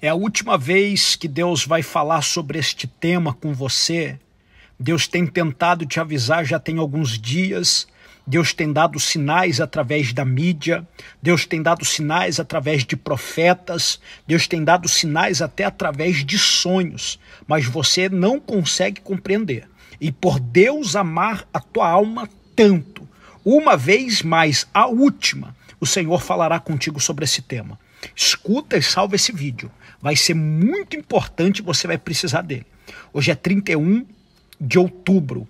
É a última vez que Deus vai falar sobre este tema com você. Deus tem tentado te avisar já tem alguns dias. Deus tem dado sinais através da mídia, Deus tem dado sinais através de profetas, Deus tem dado sinais até através de sonhos, mas você não consegue compreender. E por Deus amar a tua alma tanto, uma vez mais, a última, o Senhor falará contigo sobre esse tema. Escuta e salva esse vídeo. Vai ser muito importante, você vai precisar dele. Hoje é 31 de outubro,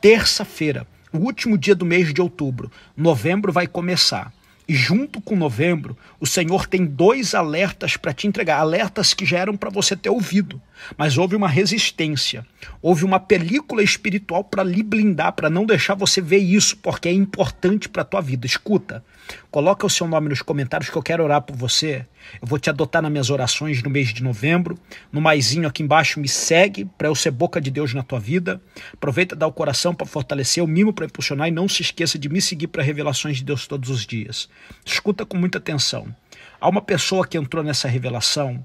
terça-feira, o último dia do mês de outubro. Novembro vai começar. E junto com novembro, o Senhor tem dois alertas para te entregar, alertas que já eram para você ter ouvido, mas houve uma resistência, houve uma película espiritual para lhe blindar, para não deixar você ver isso, porque é importante para a tua vida. Escuta, coloca o seu nome nos comentários que eu quero orar por você eu vou te adotar nas minhas orações no mês de novembro. No maisinho aqui embaixo, me segue para eu ser boca de Deus na tua vida. Aproveita, dá o coração para fortalecer, o mimo para impulsionar e não se esqueça de me seguir para revelações de Deus todos os dias. Escuta com muita atenção. Há uma pessoa que entrou nessa revelação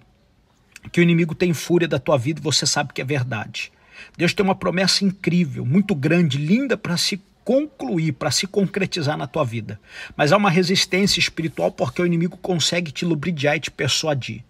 que o inimigo tem fúria da tua vida e você sabe que é verdade. Deus tem uma promessa incrível, muito grande, linda para se concluir, para se concretizar na tua vida. Mas há uma resistência espiritual porque o inimigo consegue te lubridiar e te persuadir.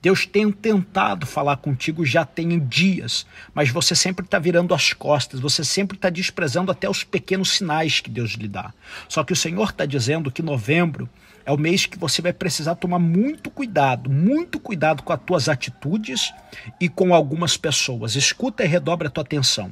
Deus tem tentado falar contigo já tem dias, mas você sempre está virando as costas, você sempre está desprezando até os pequenos sinais que Deus lhe dá. Só que o Senhor está dizendo que novembro é o mês que você vai precisar tomar muito cuidado, muito cuidado com as tuas atitudes e com algumas pessoas. Escuta e redobra a tua atenção.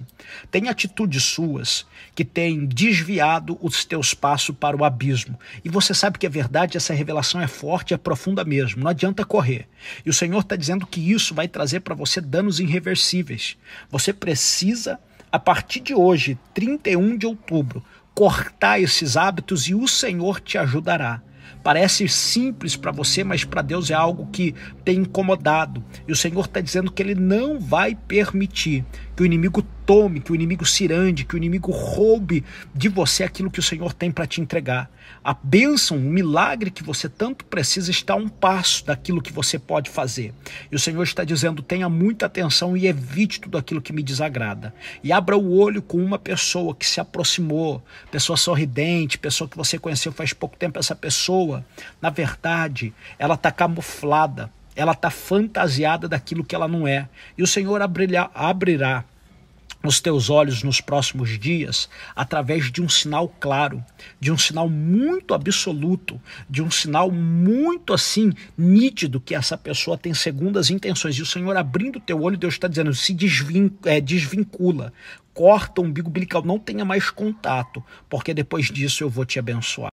Tem atitudes suas que têm desviado os teus passos para o abismo. E você sabe que é verdade, essa revelação é forte, é profunda mesmo. Não adianta correr. E o Senhor está dizendo que isso vai trazer para você danos irreversíveis. Você precisa, a partir de hoje, 31 de outubro, cortar esses hábitos e o Senhor te ajudará. Parece simples para você, mas para Deus é algo que tem incomodado. E o Senhor está dizendo que Ele não vai permitir que o inimigo tome, que o inimigo cirande, que o inimigo roube de você aquilo que o Senhor tem para te entregar. A bênção, o milagre que você tanto precisa está a um passo daquilo que você pode fazer. E o Senhor está dizendo: tenha muita atenção e evite tudo aquilo que me desagrada. E abra o olho com uma pessoa que se aproximou, pessoa sorridente, pessoa que você conheceu faz pouco tempo. Essa pessoa, na verdade, ela está camuflada ela está fantasiada daquilo que ela não é. E o Senhor abrirá os teus olhos nos próximos dias através de um sinal claro, de um sinal muito absoluto, de um sinal muito assim nítido que essa pessoa tem segundas intenções. E o Senhor abrindo o teu olho, Deus está dizendo: se é, desvincula, corta o umbigo umbilical, não tenha mais contato, porque depois disso eu vou te abençoar.